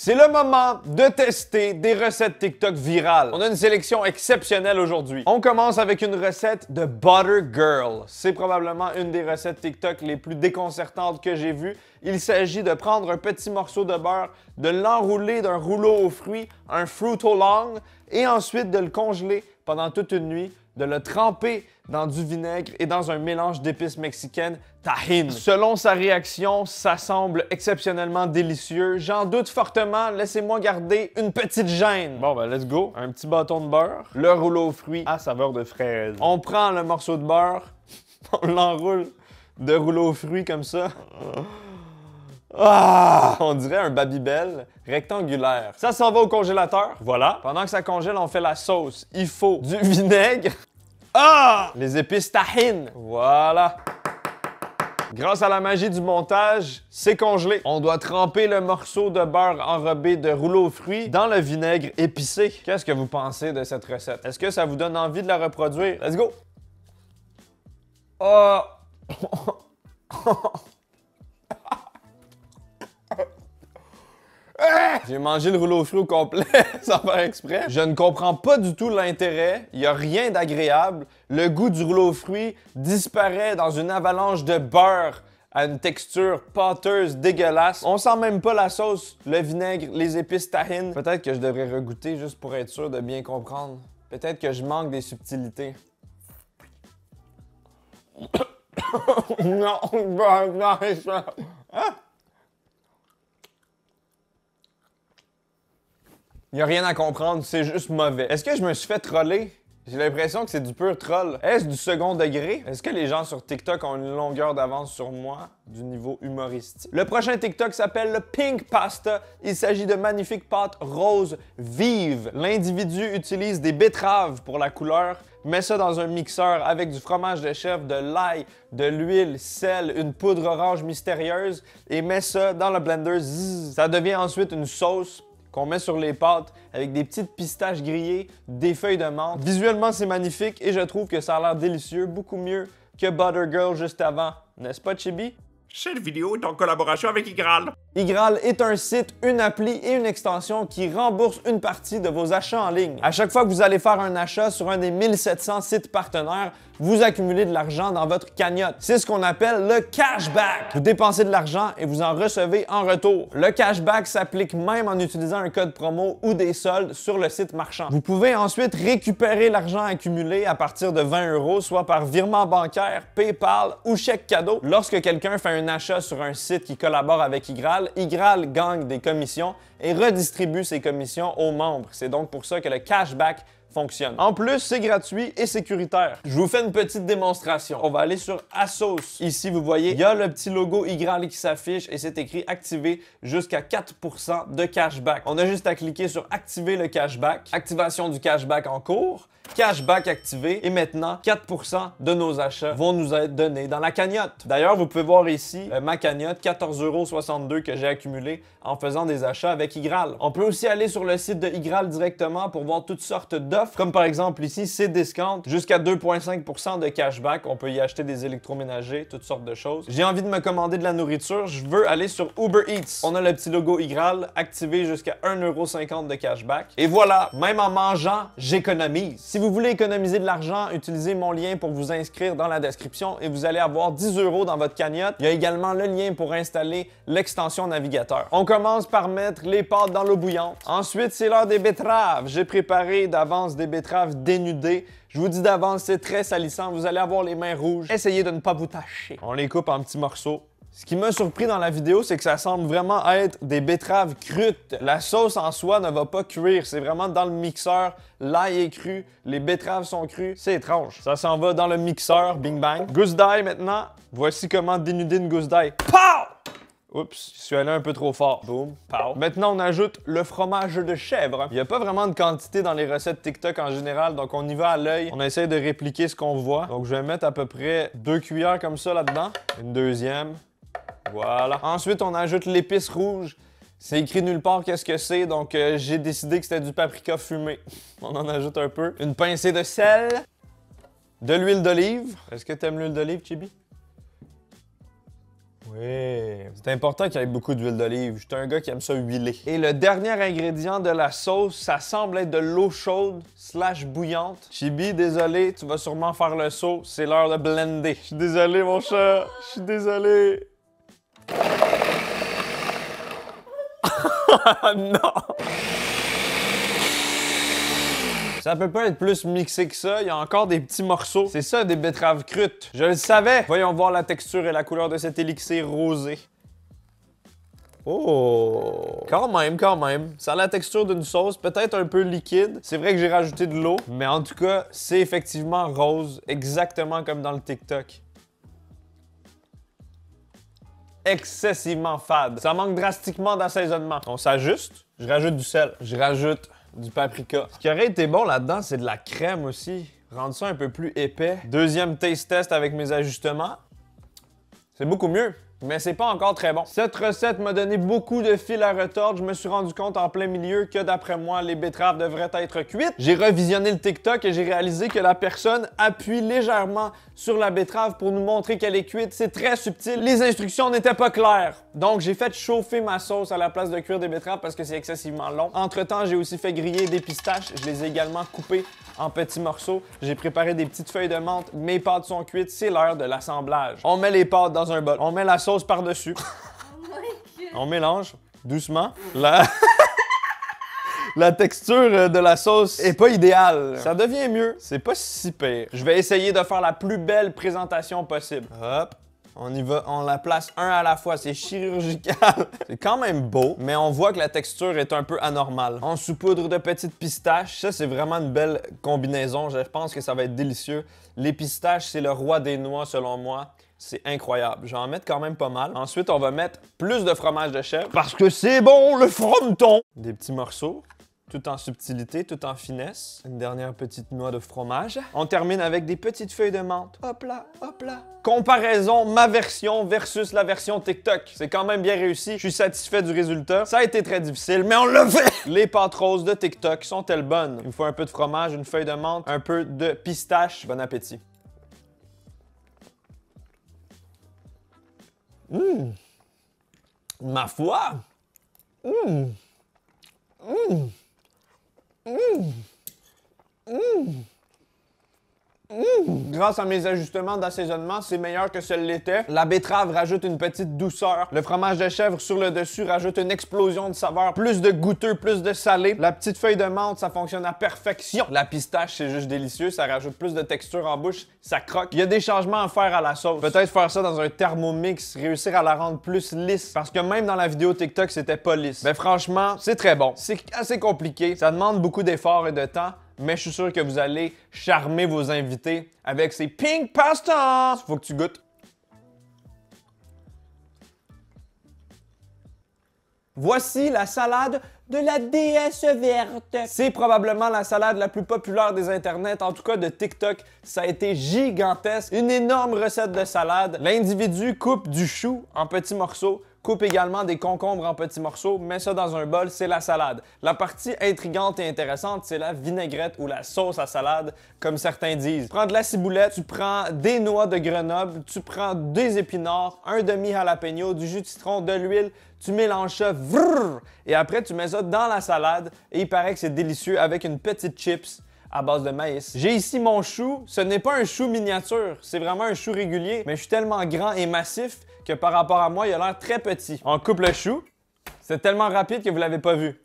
C'est le moment de tester des recettes TikTok virales. On a une sélection exceptionnelle aujourd'hui. On commence avec une recette de Butter Girl. C'est probablement une des recettes TikTok les plus déconcertantes que j'ai vues. Il s'agit de prendre un petit morceau de beurre, de l'enrouler d'un rouleau aux fruits, un fruit au long, et ensuite de le congeler pendant toute une nuit, de le tremper dans du vinaigre et dans un mélange d'épices mexicaines, tahine. Selon sa réaction, ça semble exceptionnellement délicieux. J'en doute fortement, laissez-moi garder une petite gêne. Bon ben let's go, un petit bâton de beurre, le rouleau aux fruits à saveur de fraise. On prend le morceau de beurre, on l'enroule de rouleau aux fruits comme ça. Ah! On dirait un Babybel rectangulaire. Ça s'en va au congélateur. Voilà. Pendant que ça congèle, on fait la sauce. Il faut du vinaigre, ah! Les épices Voilà. Grâce à la magie du montage, c'est congelé. On doit tremper le morceau de beurre enrobé de rouleaux fruits dans le vinaigre épicé. Qu'est-ce que vous pensez de cette recette? Est-ce que ça vous donne envie de la reproduire? Let's go! Oh! J'ai mangé le rouleau fruit au complet sans faire exprès. Je ne comprends pas du tout l'intérêt. Il n'y a rien d'agréable. Le goût du rouleau fruit disparaît dans une avalanche de beurre à une texture pâteuse, dégueulasse. On sent même pas la sauce, le vinaigre, les épices tahines. Peut-être que je devrais regoûter juste pour être sûr de bien comprendre. Peut-être que je manque des subtilités. non, non, ça Il n'y a rien à comprendre, c'est juste mauvais. Est-ce que je me suis fait troller? J'ai l'impression que c'est du pur troll. Est-ce du second degré? Est-ce que les gens sur TikTok ont une longueur d'avance sur moi du niveau humoristique? Le prochain TikTok s'appelle le Pink Pasta. Il s'agit de magnifiques pâtes roses vives. L'individu utilise des betteraves pour la couleur, met ça dans un mixeur avec du fromage de chèvre, de l'ail, de l'huile, sel, une poudre orange mystérieuse et met ça dans le blender. Ça devient ensuite une sauce on met sur les pâtes avec des petites pistaches grillées, des feuilles de menthe. Visuellement, c'est magnifique et je trouve que ça a l'air délicieux, beaucoup mieux que Butter Girl juste avant, n'est-ce pas Chibi? Cette vidéo est en collaboration avec Igral. Igral est un site, une appli et une extension qui rembourse une partie de vos achats en ligne. À chaque fois que vous allez faire un achat sur un des 1700 sites partenaires, vous accumulez de l'argent dans votre cagnotte. C'est ce qu'on appelle le cashback. Vous dépensez de l'argent et vous en recevez en retour. Le cashback s'applique même en utilisant un code promo ou des soldes sur le site marchand. Vous pouvez ensuite récupérer l'argent accumulé à partir de 20 euros, soit par virement bancaire, PayPal ou chèque cadeau lorsque quelqu'un fait un un achat sur un site qui collabore avec Igral, Igral gagne des commissions et redistribue ces commissions aux membres. C'est donc pour ça que le cashback fonctionne. En plus, c'est gratuit et sécuritaire. Je vous fais une petite démonstration. On va aller sur Asos. Ici, vous voyez, il y a le petit logo Igral qui s'affiche et c'est écrit activer jusqu'à 4% de cashback. On a juste à cliquer sur activer le cashback, activation du cashback en cours cashback activé et maintenant 4% de nos achats vont nous être donnés dans la cagnotte. D'ailleurs, vous pouvez voir ici euh, ma cagnotte 14,62 que j'ai accumulé en faisant des achats avec Igral. On peut aussi aller sur le site de Igral directement pour voir toutes sortes d'offres, comme par exemple ici, c'est discount, jusqu'à 2,5% de cashback. On peut y acheter des électroménagers, toutes sortes de choses. J'ai envie de me commander de la nourriture, je veux aller sur Uber Eats. On a le petit logo Igral activé jusqu'à 1,50$ de cashback. Et voilà, même en mangeant, j'économise. Si vous voulez économiser de l'argent, utilisez mon lien pour vous inscrire dans la description et vous allez avoir 10 euros dans votre cagnotte. Il y a également le lien pour installer l'extension navigateur. On commence par mettre les pâtes dans l'eau bouillante. Ensuite, c'est l'heure des betteraves. J'ai préparé d'avance des betteraves dénudées. Je vous dis d'avance, c'est très salissant. Vous allez avoir les mains rouges. Essayez de ne pas vous tâcher. On les coupe en petits morceaux. Ce qui m'a surpris dans la vidéo, c'est que ça semble vraiment être des betteraves crutes. La sauce en soi ne va pas cuire, c'est vraiment dans le mixeur. L'ail est cru, les betteraves sont crues, c'est étrange. Ça s'en va dans le mixeur, bing bang. Gousse d'ail maintenant, voici comment dénuder une gousse d'ail. Pow! Oups, je suis allé un peu trop fort. Boom, pow. Maintenant, on ajoute le fromage de chèvre. Il n'y a pas vraiment de quantité dans les recettes TikTok en général, donc on y va à l'œil. On essaie de répliquer ce qu'on voit. Donc, je vais mettre à peu près deux cuillères comme ça là-dedans. Une deuxième, voilà. Ensuite, on ajoute l'épice rouge. C'est écrit nulle part qu'est-ce que c'est, donc euh, j'ai décidé que c'était du paprika fumé. on en ajoute un peu. Une pincée de sel. De l'huile d'olive. Est-ce que t'aimes l'huile d'olive, Chibi? Oui. C'est important qu'il y ait beaucoup d'huile d'olive. Je suis un gars qui aime ça huiler. Et le dernier ingrédient de la sauce, ça semble être de l'eau chaude slash bouillante. Chibi, désolé, tu vas sûrement faire le saut. C'est l'heure de blender. Je suis désolé, mon chat. Je suis désolé. non! Ça peut pas être plus mixé que ça. Il y a encore des petits morceaux. C'est ça, des betteraves crutes. Je le savais. Voyons voir la texture et la couleur de cet élixir rosé. Oh! Quand même, quand même. Ça a la texture d'une sauce, peut-être un peu liquide. C'est vrai que j'ai rajouté de l'eau, mais en tout cas, c'est effectivement rose, exactement comme dans le TikTok excessivement fade. Ça manque drastiquement d'assaisonnement. On s'ajuste. Je rajoute du sel. Je rajoute du paprika. Ce qui aurait été bon là-dedans, c'est de la crème aussi. Rendre ça un peu plus épais. Deuxième taste test avec mes ajustements. C'est beaucoup mieux mais c'est pas encore très bon. Cette recette m'a donné beaucoup de fil à retordre. Je me suis rendu compte en plein milieu que d'après moi, les betteraves devraient être cuites. J'ai revisionné le TikTok et j'ai réalisé que la personne appuie légèrement sur la betterave pour nous montrer qu'elle est cuite. C'est très subtil. Les instructions n'étaient pas claires. Donc j'ai fait chauffer ma sauce à la place de cuire des betteraves parce que c'est excessivement long. Entre-temps, j'ai aussi fait griller des pistaches. Je les ai également coupées en petits morceaux. J'ai préparé des petites feuilles de menthe. Mes pâtes sont cuites. C'est l'heure de l'assemblage. On met les pâtes dans un bol. On met la sauce par-dessus. Oh on mélange doucement. La... la texture euh, de la sauce est pas idéale. Ça devient mieux. C'est pas si pire. Je vais essayer de faire la plus belle présentation possible. Hop. On y va, on la place un à la fois, c'est chirurgical. c'est quand même beau, mais on voit que la texture est un peu anormale. On saupoudre de petites pistaches, ça c'est vraiment une belle combinaison, je pense que ça va être délicieux. Les pistaches, c'est le roi des noix selon moi. C'est incroyable. J'en mets quand même pas mal. Ensuite, on va mettre plus de fromage de chèvre parce que c'est bon, le frometon! Des petits morceaux, tout en subtilité, tout en finesse. Une dernière petite noix de fromage. On termine avec des petites feuilles de menthe. Hop là, hop là. Comparaison, ma version versus la version TikTok. C'est quand même bien réussi. Je suis satisfait du résultat. Ça a été très difficile, mais on l'a fait! Les pâtes roses de TikTok sont-elles bonnes? Il me faut un peu de fromage, une feuille de menthe, un peu de pistache. Bon appétit. Hum. Ma foi. Hum. Hum. Hum. Hum. Grâce à mes ajustements d'assaisonnement, c'est meilleur que ce l'était. La betterave rajoute une petite douceur. Le fromage de chèvre sur le dessus rajoute une explosion de saveur. Plus de goûteux, plus de salé. La petite feuille de menthe, ça fonctionne à perfection. La pistache, c'est juste délicieux. Ça rajoute plus de texture en bouche. Ça croque. Il y a des changements à faire à la sauce. Peut-être faire ça dans un thermomix, réussir à la rendre plus lisse. Parce que même dans la vidéo TikTok, c'était pas lisse. Mais franchement, c'est très bon. C'est assez compliqué. Ça demande beaucoup d'efforts et de temps mais je suis sûr que vous allez charmer vos invités avec ces pink pastas. Faut que tu goûtes. Voici la salade de la déesse verte. C'est probablement la salade la plus populaire des internets, en tout cas de TikTok. Ça a été gigantesque, une énorme recette de salade. L'individu coupe du chou en petits morceaux, Coupe également des concombres en petits morceaux, mets ça dans un bol, c'est la salade. La partie intrigante et intéressante, c'est la vinaigrette ou la sauce à salade, comme certains disent. Prends de la ciboulette, tu prends des noix de Grenoble, tu prends des épinards, un demi jalapeno, du jus de citron, de l'huile, tu mélanges ça, vrrr, et après tu mets ça dans la salade, et il paraît que c'est délicieux avec une petite chips à base de maïs. J'ai ici mon chou. Ce n'est pas un chou miniature, c'est vraiment un chou régulier, mais je suis tellement grand et massif que par rapport à moi, il a l'air très petit. On coupe le chou. C'est tellement rapide que vous l'avez pas vu.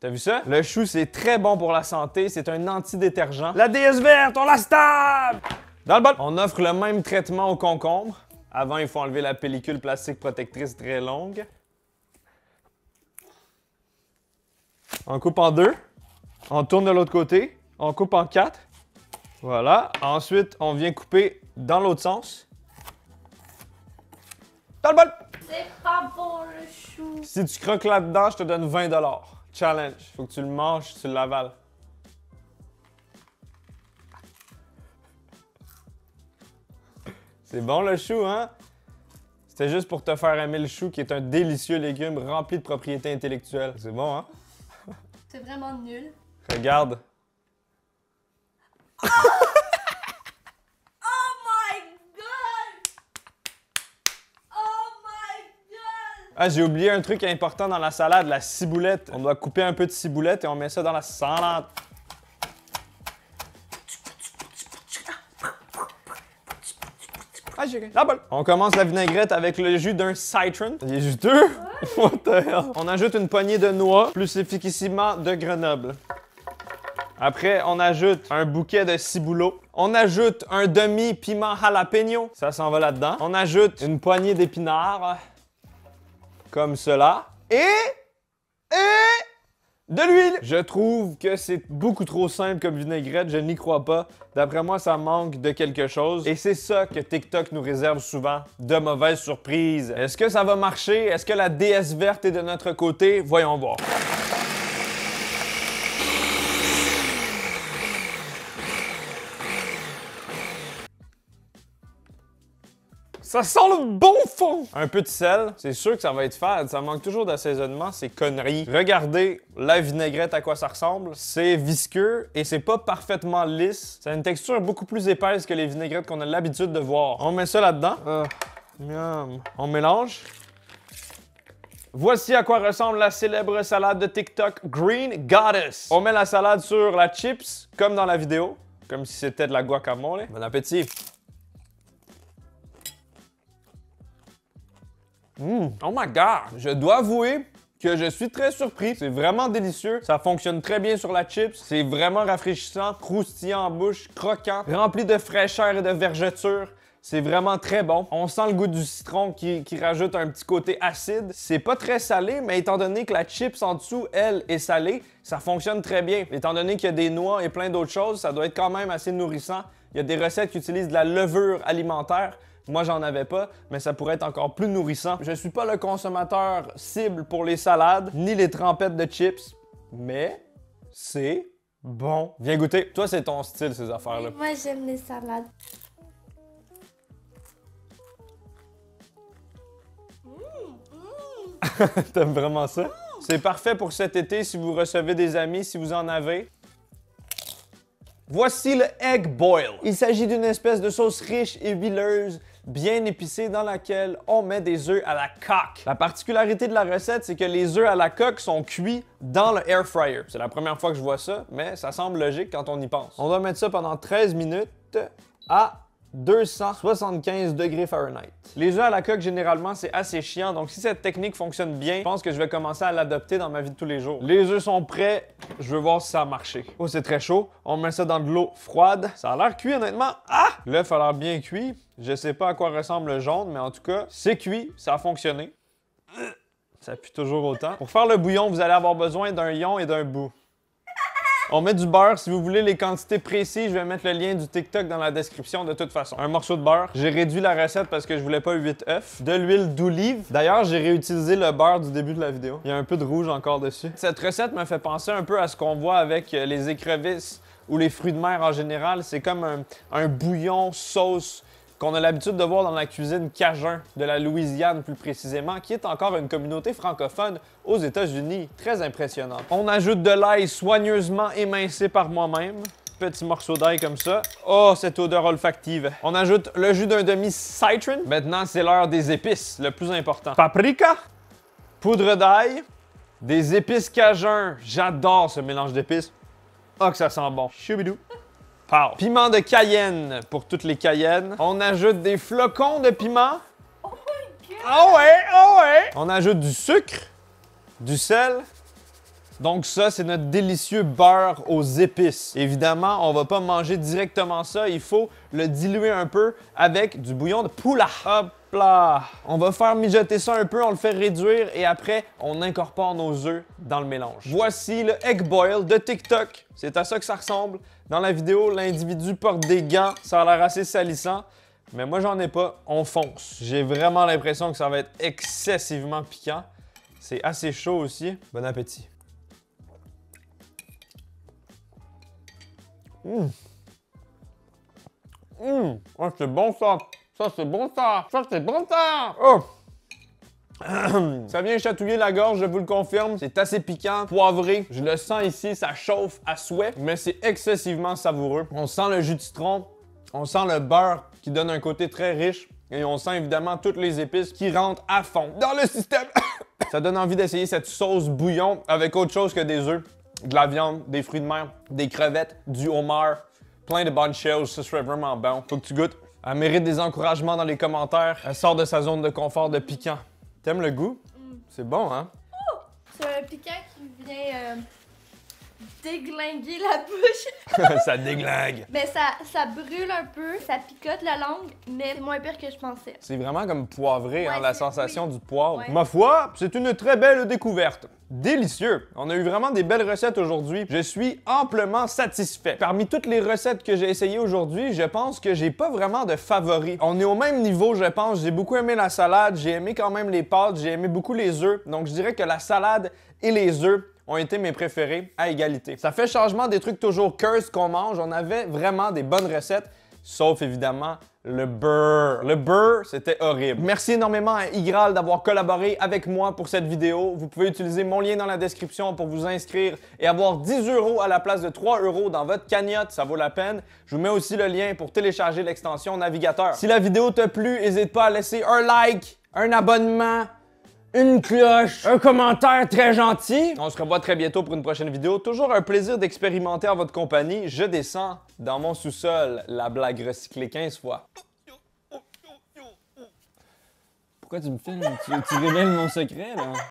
T'as vu ça? Le chou, c'est très bon pour la santé. C'est un antidétergent. La déesse verte, on la stab! Dans le bol! On offre le même traitement aux concombres. Avant, il faut enlever la pellicule plastique protectrice très longue. On coupe en deux. On tourne de l'autre côté. On coupe en quatre. Voilà. Ensuite, on vient couper dans l'autre sens. T'as le bol! C'est pas bon le chou. Si tu croques là-dedans, je te donne 20 Challenge. Faut que tu le manges, tu l'avales. C'est bon le chou, hein? C'était juste pour te faire aimer le chou qui est un délicieux légume rempli de propriété intellectuelle. C'est bon, hein? C'est vraiment nul. Regarde. Ah! Ah, j'ai oublié un truc important dans la salade, la ciboulette. On doit couper un peu de ciboulette et on met ça dans la salade. Ah, j'ai La balle. On commence la vinaigrette avec le jus d'un citron. Il est juteux. What the hell? On ajoute une poignée de noix, plus efficacement de Grenoble. Après, on ajoute un bouquet de ciboulot. On ajoute un demi-piment jalapeno. Ça s'en va là-dedans. On ajoute une poignée d'épinards comme cela, et, et de l'huile. Je trouve que c'est beaucoup trop simple comme vinaigrette, je n'y crois pas. D'après moi, ça manque de quelque chose. Et c'est ça que TikTok nous réserve souvent, de mauvaises surprises. Est-ce que ça va marcher? Est-ce que la déesse verte est de notre côté? Voyons voir. Ça sent le bon fond! Un peu de sel, c'est sûr que ça va être fade. Ça manque toujours d'assaisonnement, c'est connerie. Regardez la vinaigrette à quoi ça ressemble. C'est visqueux et c'est pas parfaitement lisse. Ça a une texture beaucoup plus épaisse que les vinaigrettes qu'on a l'habitude de voir. On met ça là-dedans. Ah. miam. On mélange. Voici à quoi ressemble la célèbre salade de TikTok Green Goddess. On met la salade sur la chips, comme dans la vidéo, comme si c'était de la guacamole. Bon appétit! Mmh. Oh my god! Je dois avouer que je suis très surpris. C'est vraiment délicieux. Ça fonctionne très bien sur la chips. C'est vraiment rafraîchissant, croustillant en bouche, croquant, rempli de fraîcheur et de vergeture. C'est vraiment très bon. On sent le goût du citron qui, qui rajoute un petit côté acide. C'est pas très salé, mais étant donné que la chips en dessous, elle, est salée, ça fonctionne très bien. Étant donné qu'il y a des noix et plein d'autres choses, ça doit être quand même assez nourrissant. Il y a des recettes qui utilisent de la levure alimentaire. Moi, j'en avais pas, mais ça pourrait être encore plus nourrissant. Je suis pas le consommateur cible pour les salades, ni les trempettes de chips, mais c'est bon. Viens goûter. Toi, c'est ton style, ces affaires-là. Moi, j'aime les salades. T'aimes vraiment ça? C'est parfait pour cet été si vous recevez des amis, si vous en avez. Voici le egg boil. Il s'agit d'une espèce de sauce riche et huileuse, bien épicée dans laquelle on met des œufs à la coque. La particularité de la recette, c'est que les œufs à la coque sont cuits dans le air fryer. C'est la première fois que je vois ça, mais ça semble logique quand on y pense. On doit mettre ça pendant 13 minutes à 275 degrés Fahrenheit. Les œufs à la coque, généralement, c'est assez chiant, donc si cette technique fonctionne bien, je pense que je vais commencer à l'adopter dans ma vie de tous les jours. Les œufs sont prêts, je veux voir si ça a marché. Oh, c'est très chaud. On met ça dans de l'eau froide. Ça a l'air cuit, honnêtement. Ah! L'œuf a l'air bien cuit. Je sais pas à quoi ressemble le jaune, mais en tout cas, c'est cuit, ça a fonctionné. Ça pue toujours autant. Pour faire le bouillon, vous allez avoir besoin d'un yon et d'un bout. On met du beurre. Si vous voulez les quantités précises, je vais mettre le lien du TikTok dans la description de toute façon. Un morceau de beurre. J'ai réduit la recette parce que je voulais pas 8 œufs. De l'huile d'olive. D'ailleurs, j'ai réutilisé le beurre du début de la vidéo. Il y a un peu de rouge encore dessus. Cette recette me fait penser un peu à ce qu'on voit avec les écrevisses ou les fruits de mer en général. C'est comme un bouillon sauce qu'on a l'habitude de voir dans la cuisine cajun de la Louisiane plus précisément, qui est encore une communauté francophone aux États-Unis. Très impressionnant. On ajoute de l'ail soigneusement émincé par moi-même. Petit morceau d'ail comme ça. Oh, cette odeur olfactive. On ajoute le jus d'un demi-citron. Maintenant, c'est l'heure des épices, le plus important. Paprika, poudre d'ail, des épices cajun. J'adore ce mélange d'épices. Oh, que ça sent bon. Choubidou. Piment de Cayenne pour toutes les Cayennes. On ajoute des flocons de piment. Oh my God. Ah ouais, oh ouais. On ajoute du sucre, du sel. Donc ça, c'est notre délicieux beurre aux épices. Évidemment, on va pas manger directement ça. Il faut le diluer un peu avec du bouillon de poula là! On va faire mijoter ça un peu, on le fait réduire et après, on incorpore nos œufs dans le mélange. Voici le egg boil de TikTok. C'est à ça que ça ressemble. Dans la vidéo, l'individu porte des gants. Ça a l'air assez salissant. Mais moi, j'en ai pas. On fonce. J'ai vraiment l'impression que ça va être excessivement piquant. C'est assez chaud aussi. Bon appétit. Hum! Hum! c'est bon ça! Ça, c'est bon, ça. Ça, c'est bon, ça. Oh. Ça vient chatouiller la gorge, je vous le confirme. C'est assez piquant, poivré. Je le sens ici, ça chauffe à souhait, mais c'est excessivement savoureux. On sent le jus de citron, on sent le beurre qui donne un côté très riche et on sent évidemment toutes les épices qui rentrent à fond dans le système. ça donne envie d'essayer cette sauce bouillon avec autre chose que des œufs, de la viande, des fruits de mer, des crevettes, du homard, plein de bonnes choses. Ce serait vraiment bon. Faut que tu goûtes. Elle mérite des encouragements dans les commentaires. Elle sort de sa zone de confort de piquant. T'aimes le goût? Mm. C'est bon, hein? Oh! C'est un piquant qui vient euh, déglinguer la bouche. ça déglingue! Mais ça, ça brûle un peu, ça picote la langue, mais c'est moins pire que je pensais. C'est vraiment comme poivré, hein, la sensation du poivre. Ma foi, c'est une très belle découverte délicieux. On a eu vraiment des belles recettes aujourd'hui. Je suis amplement satisfait. Parmi toutes les recettes que j'ai essayées aujourd'hui, je pense que j'ai pas vraiment de favori. On est au même niveau, je pense. J'ai beaucoup aimé la salade, j'ai aimé quand même les pâtes, j'ai aimé beaucoup les œufs. Donc je dirais que la salade et les œufs ont été mes préférés à égalité. Ça fait changement des trucs toujours ce qu'on mange. On avait vraiment des bonnes recettes, sauf évidemment le beurre. Le beurre, c'était horrible. Merci énormément à Igral d'avoir collaboré avec moi pour cette vidéo. Vous pouvez utiliser mon lien dans la description pour vous inscrire et avoir 10 euros à la place de 3 euros dans votre cagnotte. Ça vaut la peine. Je vous mets aussi le lien pour télécharger l'extension navigateur. Si la vidéo t'a plu, n'hésite pas à laisser un like, un abonnement, une cloche, un commentaire très gentil. On se revoit très bientôt pour une prochaine vidéo. Toujours un plaisir d'expérimenter en votre compagnie. Je descends dans mon sous-sol, la blague recyclée 15 fois. Pourquoi tu me filmes? Tu, tu révèles mon secret, là?